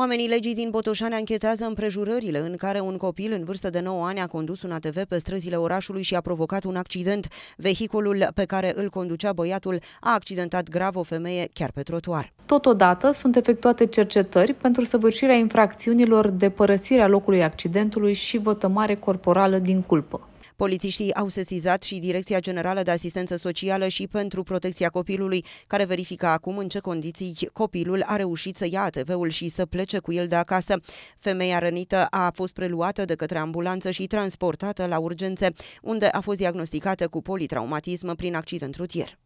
Oamenii legii din Botoșani anchetează împrejurările în care un copil în vârstă de 9 ani a condus un ATV pe străzile orașului și a provocat un accident. Vehiculul pe care îl conducea băiatul a accidentat grav o femeie chiar pe trotuar. Totodată sunt efectuate cercetări pentru săvârșirea infracțiunilor de părăsirea locului accidentului și vătămare corporală din culpă. Polițiștii au sesizat și Direcția Generală de Asistență Socială și pentru Protecția Copilului, care verifică acum în ce condiții copilul a reușit să ia ATV-ul și să plece cu el de acasă. Femeia rănită a fost preluată de către ambulanță și transportată la urgențe, unde a fost diagnosticată cu politraumatism prin accident rutier.